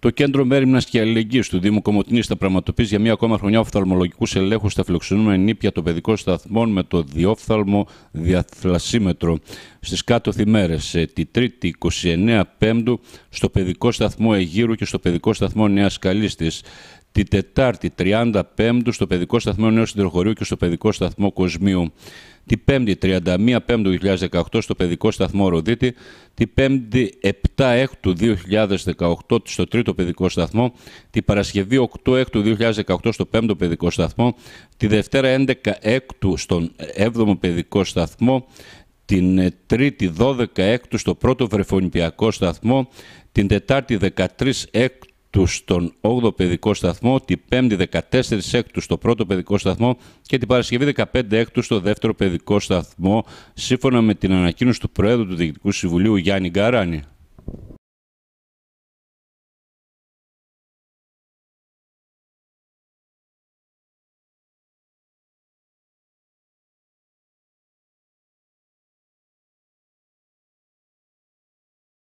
Το Κέντρο Μέριμνα και Αλληλεγγύης του Δήμου Κομωτινής θα πραγματοποιήσει για μία ακόμα χρονιά οφθαλμολογικούς ελέγχους στα φιλοξενούμενα νήπια των παιδικών σταθμών με το διόφθαλμο διαθλασίμετρο στις κάτω θημέρες ε, τη τρίτη 29 Πέμπτου στο παιδικό σταθμό Αιγύρου και στο παιδικό σταθμό Νέας Καλίστη. τη. Τετάρτη 30 Πέμπτου στο παιδικό σταθμό Νέο Συντεροχωρίου και στο παιδικό σταθμό Κοσμίου τη 5η 31 Πέμπτου 2018 στο παιδικό σταθμό Ροδίτη, τη 5 7 Έκτου 2018 στο τρίτο παιδικό σταθμό, τη Παρασκευή 8 Έκτου 2018 στο πέμπτο παιδικό σταθμό, τη Δευτέρα 11 Έκτου στον 7ο παιδικό σταθμό, την ε, Τρίτη 12 Έκτου στο πρώτο βρεφονιπιακό σταθμό, την Τετάρτη 13 Έκτου του στον 8ο παιδικό σταθμό, την 5η 14 έκτους στο 1ο παιδικό σταθμό και την Παρασκευή 15 έκτους στο 2ο παιδικό σταθμό, σύμφωνα με την ανακοίνωση του Προέδρου του Διοικητικού Συμβουλίου Γιάννη Γκαράνη.